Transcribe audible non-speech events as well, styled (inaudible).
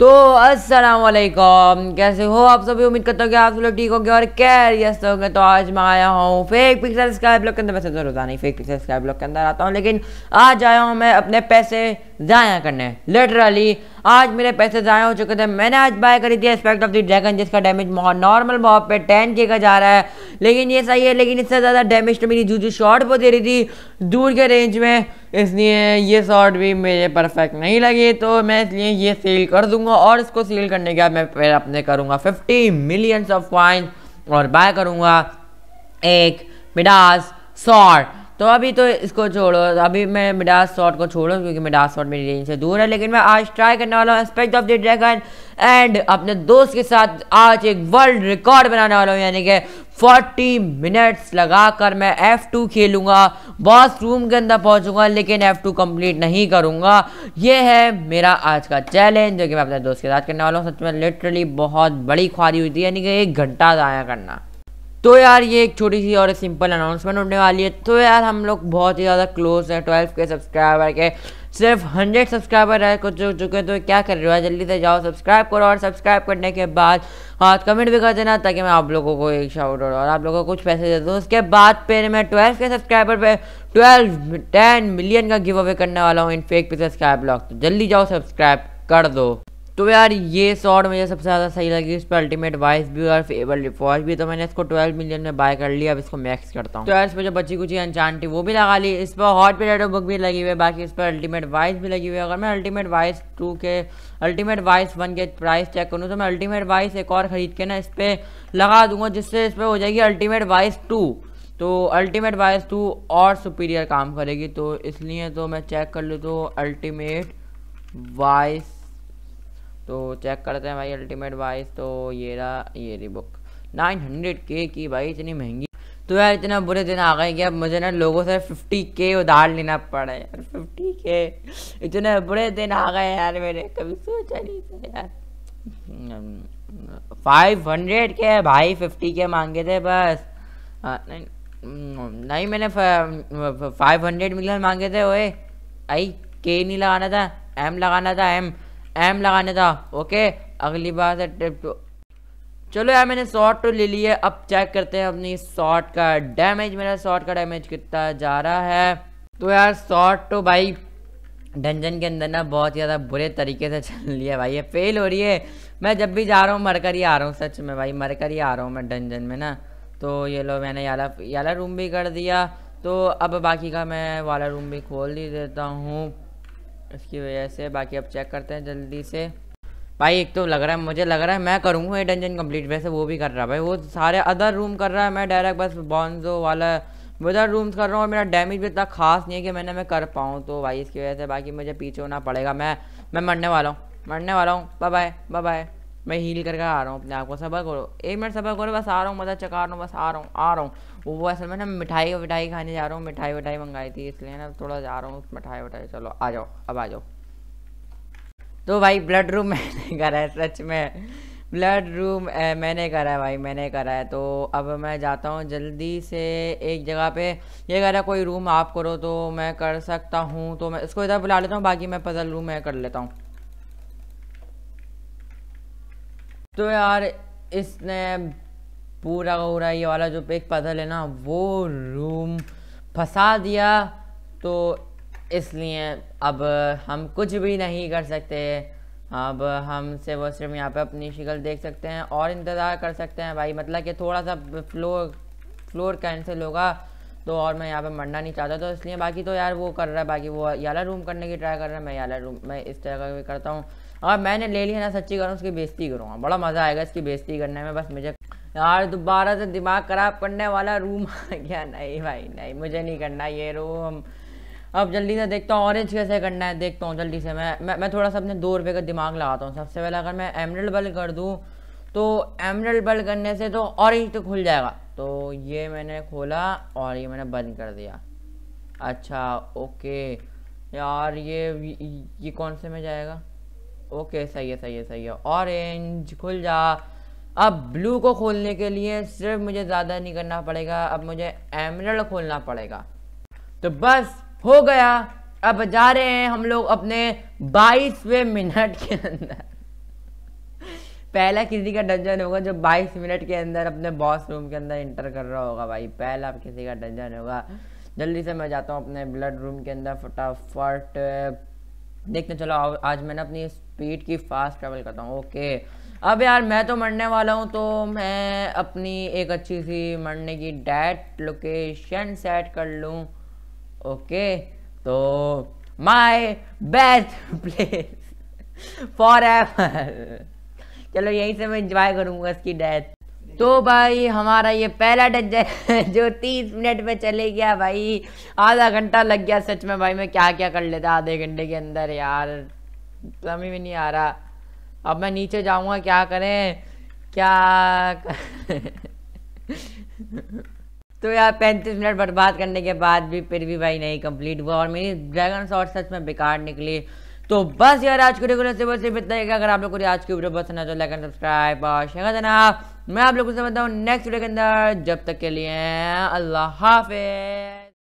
तो असलकम कैसे हो आप सभी उम्मीद करता हूँ कि आप सब लोग ठीक होंगे और कैरियस होंगे तो आज मैं आया हूँ फेक पिक्सल स्काई ब्लॉक के अंदर वैसे तो रोज़ाना ही फेक पिक्सल स्काई ब्लॉक के अंदर आता हूँ लेकिन आज आया हूँ मैं अपने पैसे ज़ाया करने लिटरली आज मेरे पैसे ज़ाया हो चुके थे मैंने आज बाय करी थी एस्पेक्ट ऑफ द ड्रैगन जिसका डैमेज नॉर्मल मॉब पे टेन के का जा रहा है लेकिन ये सही है लेकिन इससे ज़्यादा डैमेज तो मेरी जूजू शॉर्ट वो दे रही थी दूर के रेंज में इसलिए ये शॉट भी मेरे परफेक्ट नहीं लगी तो मैं इसलिए ये सेल कर दूंगा और इसको सेल करने के बाद मैं फिर अपने करूँगा फिफ्टी मिलियंस ऑफ पॉइंट और बाय करूँगा एक मिडास शॉर्ट तो अभी तो इसको छोड़ो अभी मैं मिडास शॉट को छोड़ो क्योंकि मिडास शॉट मेरी रेंज से दूर है लेकिन मैं आज ट्राई करने वाला हूँ aspect of the dragon and अपने दोस्त के साथ आज एक वर्ल्ड रिकॉर्ड बनाने वाला हूँ यानी कि 40 मिनट्स लगाकर मैं F2 खेलूँगा बॉस रूम के अंदर पहुंचूंगा लेकिन F2 कंप्लीट नहीं करूँगा ये है मेरा आज का चैलेंज जो कि मैं अपने दोस्त के साथ करने वाला हूँ सच में लिटरली बहुत बड़ी ख्वारी हुई थी यानी कि एक घंटा ज़ाया करना तो यार ये एक छोटी सी और सिंपल अनाउंसमेंट होने वाली है तो यार हम लोग बहुत ही ज़्यादा क्लोज हैं ट्वेल्व के सब्सक्राइबर के सिर्फ हंड्रेड सब्सक्राइबर है कुछ हो चुके तो क्या कर रहे हो जल्दी से जाओ सब्सक्राइब करो और सब्सक्राइब करने के बाद हाथ कमेंट भी कर देना ताकि मैं आप लोगों को एक शाउट और आप लोगों को कुछ पैसे दे दूँ उसके बाद फिर मैं ट्वेल्व के सब्सक्राइबर पे ट्वेल्व टेन मिलियन का गिव अवे करने वाला हूँ इन फेक पे सब्सक्राइब ब्लॉग तो जल्दी जाओ सब्सक्राइब कर दो तो यार ये शॉर्ट मुझे सबसे ज़्यादा सही लगी इस पर अल्टीमेट वाइस भी और फेबल रिफॉर्स भी तो मैंने इसको 12 मिलियन में बाय कर लिया अब इसको मैक्स करता हूँ तो यार इस पर जो बची कुछ अनचांटी वो भी लगा ली इस पर हॉट पीरियड बुक भी लगी हुई है बाकी इस पर अल्टीमेट वाइस भी लगी हुई है अगर मैं अल्टीमेट वाइस टू के अल्टीमेट वाइस वन के प्राइस चेक करूँ तो मैं अल्टीमेट वाइस एक और ख़रीद के ना इस पर लगा दूंगा जिससे इस पर हो जाएगी अल्टीमेट वाइस टू तो अल्टीमेट वाइस टू और सुपीरियर काम करेगी तो इसलिए तो मैं चेक कर लूँ तो अल्टीमेट वाइस तो चेक करते हैं भाई अल्टीमेट वाइस तो ये रहा ये रही बुक नाइन हंड्रेड के की भाई इतनी महंगी तो यार इतना बुरे दिन आ गए कि अब मुझे ना लोगों से फिफ्टी के उधार लेना पड़ा यार फिफ्टी के इतने बुरे दिन आ गए यार मेरे कभी सोचा नहीं था यार फाइव हंड्रेड के भाई फिफ्टी के मांगे थे बस हाँ, नहीं, hmm, नहीं मैंने फाइव हंड्रेड मिलियन मांगे थे ओए आई के नहीं लगाना था एम लगाना था एम एम लगाने था ओके अगली बार है चलो यार मैंने शॉर्ट तो ले लिया अब चेक करते हैं अपनी शॉर्ट का डैमेज मेरा शॉर्ट का डैमेज कितना जा रहा है तो यार शॉर्ट तो भाई डंजन के अंदर ना बहुत ज़्यादा बुरे तरीके से चल रही है भाई ये फेल हो रही है मैं जब भी जा रहा हूँ मरकर ही आ रहा हूँ सच में भाई मरकर ही आ रहा हूँ मैं डंजन में ना तो ये लो मैंने याला याला रूम भी कर दिया तो अब बाकी का मैं वाला रूम भी खोल ही देता हूँ इसकी वजह से बाकी अब चेक करते हैं जल्दी से भाई एक तो लग रहा है मुझे लग रहा है मैं करूँगा ये डंजन कंप्लीट वैसे वो भी कर रहा है भाई वो सारे अदर रूम कर रहा है मैं डायरेक्ट बस बॉन्जो वाला उधर रूम्स कर रहा हूँ और मेरा डैमेज भी इतना खास नहीं है कि मैंने मैं कर पाऊँ तो भाई इसकी वजह से बाकी मुझे पीछे होना पड़ेगा मैं मैं मरने वाला हूँ मरने वाला हूँ बाय बाय बाय मैं हील करके आ रहा हूँ अपने आप को सबक करो एक मिनट सबक करो बस आ रहा हूँ मदद चका रहा हूँ बस आ रहा हूँ आ रहा हूँ वो असल में ना मिठाई विठाई खाने जा रहा हूँ मिठाई विठाई मंगाई थी इसलिए ना थोड़ा जा रहा हूँ मिठाई वठाई चलो आ जाओ अब आ जाओ तो भाई ब्लड रूम मैंने (laughs) करा है सच में ब्लड रूम मैंने करा है भाई मैंने करा है तो अब मैं जाता हूँ जल्दी से एक जगह पे ये कह रहा कोई रूम आप करो तो मैं कर सकता हूँ तो मैं इसको इधर बुला लेता हूँ बाकी मैं पजल रूम में कर लेता हूँ तो यार इसने पूरा पूरा ये वाला जो पेक पजल है ना वो रूम फंसा दिया तो इसलिए अब हम कुछ भी नहीं कर सकते अब हम से वो सिर्फ यहाँ पे अपनी शिकल देख सकते हैं और इंतज़ार कर सकते हैं भाई मतलब कि थोड़ा सा फ्लोर फ्लोर कैंसिल होगा तो और मैं यहाँ पे मरना नहीं चाहता तो इसलिए बाकी तो यार वो कर रहा है बाकी वो याला रूम करने की ट्राई कर रहा है मैं याला रूम मैं इस तरह का करता हूँ और मैंने ले लिया ना सच्ची करूँ उसकी बेजती करूँगा बड़ा मज़ा आएगा इसकी बेजती करने में बस मुझे यार दोबारा से दिमाग ख़राब करने वाला रूम (laughs) आ गया नहीं भाई नहीं मुझे नहीं करना ये रूम अब जल्दी से देखता हूँ ऑरेंज कैसे करना है देखता हूँ जल्दी से मैं मैं, थोड़ा सा अपने दो रुपये का दिमाग लगाता हूँ सबसे पहले अगर मैं एमरल बल कर दूँ तो एमरल्ड बल्ड करने से तो और ही तो खुल जाएगा तो ये मैंने खोला और ये मैंने बंद कर दिया अच्छा ओके यार ये ये कौन से में जाएगा ओके सही है सही है सही है ऑरेंज खुल जा अब ब्लू को खोलने के लिए सिर्फ मुझे ज़्यादा नहीं करना पड़ेगा अब मुझे एमरल खोलना पड़ेगा तो बस हो गया अब जा रहे हैं हम लोग अपने बाईसवें मिनट के अंदर पहला किसी का डंजन होगा जो 22 मिनट के अंदर अपने बॉस रूम के अंदर इंटर कर रहा होगा भाई पहला किसी का डंजन होगा जल्दी से मैं जाता हूँ अपने ब्लड रूम के अंदर फटाफट देखते चलो आज मैंने अपनी स्पीड की फास्ट ट्रेवल करता हूँ ओके अब यार मैं तो मरने वाला हूँ तो मैं अपनी एक अच्छी सी मरने की डेट लोकेशन सेट कर लूँ ओके तो my best place forever चलो यहीं से मैं इंजॉय करूंगा इसकी डेथ तो भाई हमारा ये पहला डज (laughs) जो तीस मिनट में चले गया भाई आधा घंटा लग गया सच में भाई मैं क्या क्या कर लेता आधे घंटे के अंदर यार समझ में नहीं आ रहा अब मैं नीचे जाऊंगा क्या करें क्या (laughs) तो यार पैंतीस मिनट बर्बाद करने के बाद भी फिर भी भाई नहीं कंप्लीट हुआ और मेरी ड्रैगन शॉर्ट सच में बेकार निकली तो बस यार आज के रेगुलर से बस इतना ही अगर आप लोग को आज की वीडियो पसंद है तो लाइक एंड सब्सक्राइब और शेयर देना मैं आप लोगों से बताऊँ नेक्स्ट वीडियो के अंदर जब तक के लिए अल्लाह हाफिज